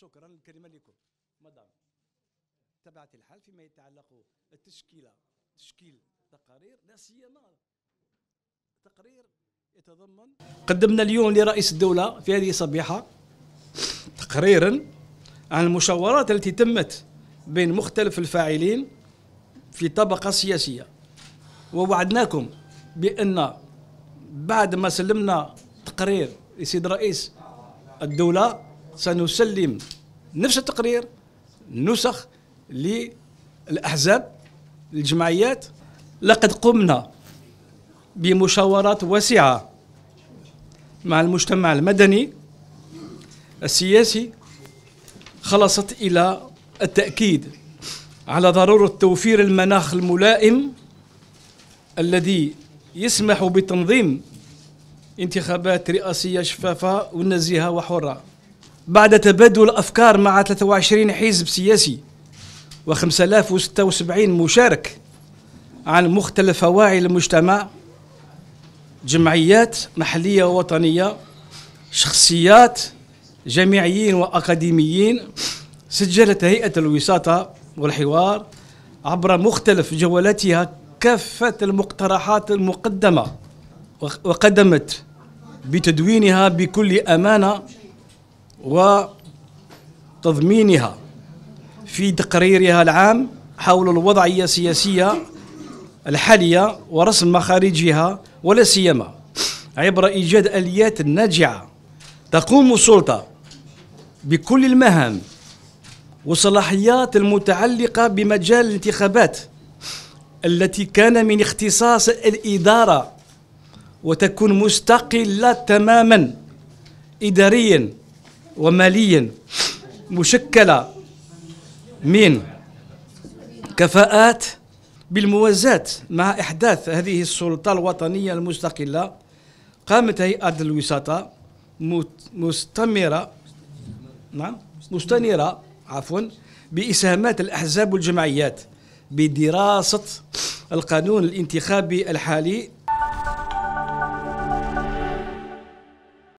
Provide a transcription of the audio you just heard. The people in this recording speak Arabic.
شكرا الكلمه لكم مدام تبعت الحال فيما يتعلق التشكيله تشكيل تقارير لا سيما تقرير يتضمن قدمنا اليوم لرئيس الدوله في هذه الصبيحه تقريرا عن المشاورات التي تمت بين مختلف الفاعلين في طبقه سياسيه ووعدناكم بان بعد ما سلمنا تقرير لسيد رئيس الدوله سنسلم نفس التقرير نسخ للأحزاب الجمعيات لقد قمنا بمشاورات واسعة مع المجتمع المدني السياسي خلصت إلى التأكيد على ضرورة توفير المناخ الملائم الذي يسمح بتنظيم انتخابات رئاسية شفافة ونزيهة وحرة بعد تبادل أفكار مع 23 حزب سياسي و5076 مشارك عن مختلف فواعي المجتمع جمعيات محلية ووطنية شخصيات جامعيين وأكاديميين سجلت هيئة الوساطة والحوار عبر مختلف جولاتها كافة المقترحات المقدمة وقدمت بتدوينها بكل أمانة وتضمينها في تقريرها العام حول الوضعية السياسية الحالية ورسم مخارجها ولا سيما عبر إيجاد آليات ناجعة تقوم السلطة بكل المهام والصلاحيات المتعلقة بمجال الانتخابات التي كان من اختصاص الإدارة وتكون مستقلة تماما إداريا وماليا مشكلة من كفاءات بالموازاة مع إحداث هذه السلطة الوطنية المستقلة قامت هيئة الوساطة مستمرة نعم مستنيرة عفوا بإسهامات الأحزاب والجمعيات بدراسة القانون الانتخابي الحالي